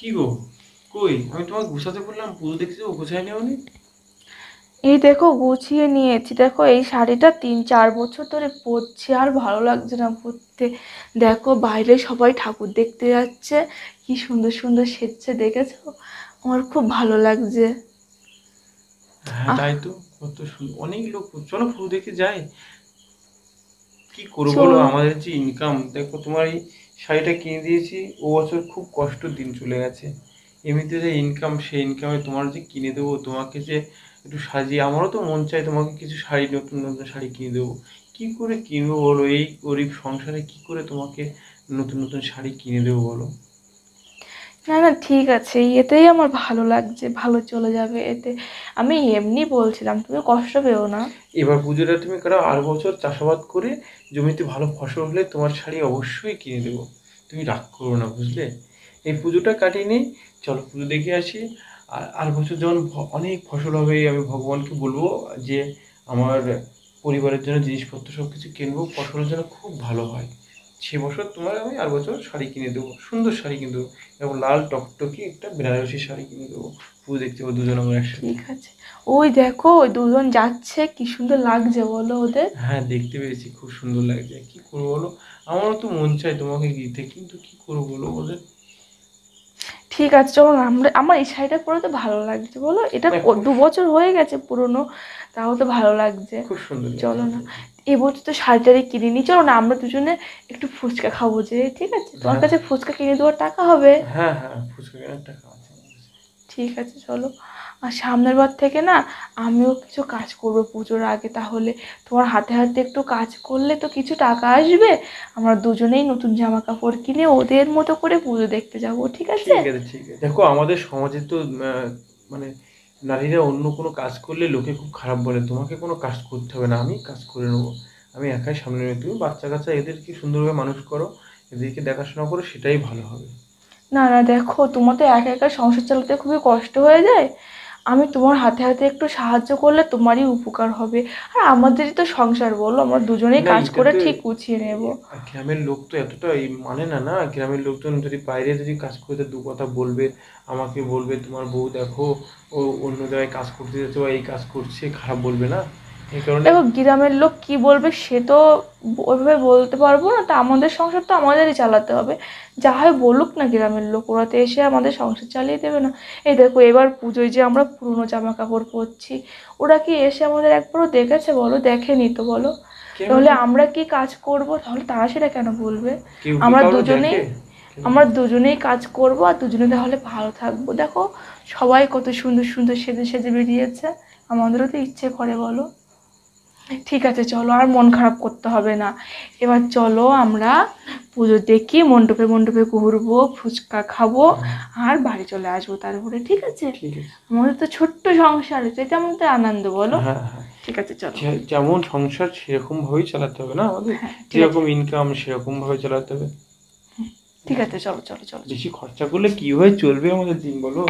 কি গো কই আমি তোমাকে গুছাতে বললাম পুরো দেখছি ও গোছায় নেওনি এই দেখো গুছিয়ে নিয়েছি দেখো এই শাড়িটা তিন চার বছর ধরে পরছি আর ভালো লাগছে না পরতে দেখো বাইরে সবাই ঠাকুর দেখতে যাচ্ছে কি সুন্দর সুন্দর সেচ্ছে দেখেছ আমার খুব ভালো লাগছে হ্যাঁ তাই তো কত অনেক লোক চলো পুরো দেখে যাই কি করবো বলো আমাদের যে ইনকাম দেখো তোমার এই শাড়িটা কিনে দিয়েছি ও বছর খুব কষ্ট দিন চলে গেছে এমনিতে যে ইনকাম সেই ইনকামে তোমার যে কিনে দেবো তোমাকে যে একটু সাজিয়ে আমারও তো মন চাই তোমাকে কিছু শাড়ি নতুন নতুন শাড়ি কিনে দেবো কী করে কিনবো বলো এই গরিব সংসারে কী করে তোমাকে নতুন নতুন শাড়ি কিনে দেবো বলো না না ঠিক আছে এতেই আমার ভালো লাগছে ভালো চলে যাবে এতে আমি এমনি বলছিলাম তুমি কষ্ট পেও না এবার পুজোটা তুমি করো আর বছর চাষাবাদ করে জমিতে ভালো ফসল হলে তোমার শাড়ি অবশ্যই কিনে দেবো তুমি রাগ করো না বুঝলে এই পুজোটা কাটিয়ে নেই চলো পুজো দেখে আসি আর আর বছর যখন অনেক ফসল হবে আমি ভগবানকে বলবো যে আমার পরিবারের জন্য জিনিসপত্র সব কিছু কিনবো ফসলের জন্য খুব ভালো হয় সে বছর তোমার আমি আর বছর শাড়ি কিনে দেবো সুন্দর শাড়ি কিনে দেবো এবং লাল টকটকি একটা বেনারসি শাড়ি কিনে দেবো পুজো দেখতে পাবো দুজন আমার একসাথে ঠিক আছে ওই দেখো ওই দুজন যাচ্ছে কি সুন্দর লাগছে বলো ওদের হ্যাঁ দেখতে পেয়েছি খুব সুন্দর লাগছে কি করবো বলো আমারও তো মন চাই তোমাকে দিতে কিন্তু কি করবো বলো ওদের ঠিক আছে চলো আমরা আমার এই শাড়িটা পরে তো ভালো লাগছে বলো এটা মানে দু বছর হয়ে গেছে পুরনো তাও তো ভালো লাগছে খুব সুন্দর চলো না এই বছর তো শাড়ি কিনিনি চলো না আমরা দুজনে একটু ফুচকা খাবো যে ঠিক আছে তোমার হ্যাঁ। কাছে ফুচকা কিনে দেওয়ার টাকা হবে হ্যাঁ হ্যাঁ ফুচকা টাকা আছে ঠিক আছে চলো আর সামনের বার থেকে না আমিও কিছু কাজ করবো পুজোর আগে তাহলে তোমার হাতে হাতে একটু কাজ করলে তো কিছু টাকা আসবে আমরা দুজনেই নতুন জামা কাপড় কিনে ওদের মতো করে পুজো দেখতে যাব ঠিক আছে ঠিক আছে ঠিক আছে দেখো আমাদের সমাজে তো মানে নারীরা অন্য কোনো কাজ করলে লোকে খুব খারাপ বলে তোমাকে কোনো কাজ করতে হবে না আমি কাজ করে নেবো আমি একাই সামনে নিয়ে তুমি বাচ্চা কাচ্চা এদেরকে সুন্দরভাবে মানুষ করো এদেরকে দেখাশোনা করো সেটাই ভালো হবে না না দেখো তোমার তো একা একা সংসার চালাতে খুবই কষ্ট হয়ে যায় আমি তোমার হাতে হাতে একটু সাহায্য করলে তোমারই উপকার হবে আর আমাদেরই তো সংসার বলো আমরা দুজনেই কাজ করে ঠিক গুছিয়ে নেব গ্রামের লোক তো এতটা মানে না না গ্রামের লোকজন যদি বাইরে যদি কাজ করতে দু কথা বলবে আমাকে বলবে তোমার বউ দেখো ও অন্য জায়গায় কাজ করতে যাচ্ছে বা এই কাজ করছে খারাপ বলবে না দেখো গ্রামের লোক কি বলবে সে তো ওইভাবে বলতে পারবো না তা আমাদের সংসার তো আমাদেরই চালাতে হবে যা হয় বলুক না গ্রামের লোক ওরা তো এসে আমাদের সংসার চালিয়ে দেবে না এই দেখো এবার পুজোয় যে আমরা পুরনো জামা কাপড় পরছি ওরা কি এসে আমাদের একবারও দেখেছে বলো দেখেনি তো বলো তাহলে আমরা কি কাজ করব তাহলে তারা সেটা কেন বলবে আমরা দুজনেই আমরা দুজনেই কাজ করব আর দুজনে তাহলে ভালো থাকবো দেখো সবাই কত সুন্দর সুন্দর সেজে সেজে বেরিয়েছে আমাদেরও তো ইচ্ছে করে বলো ঠিক আছে চলো আর মন খারাপ করতে হবে না এবার চলো আমরা পুজো দেখি মণ্ডপে মণ্ডপে ঘুরবো ফুচকা খাবো আর বাড়ি চলে আসবো তারপরে ঠিক আছে আমাদের তো ছোট্ট সংসার যে তেমন তো আনন্দ বলো হ্যাঁ, হ্যাঁ। ঠিক আছে চলো যেমন সংসার সেরকম ভাবেই চালাতে হবে না আমাদের হ্যাঁ, যেরকম ইনকাম সেরকম ভাবে চালাতে হবে ঠিক আছে চলো চলো চলো বেশি খরচা করলে কীভাবে চলবে আমাদের দিন বলো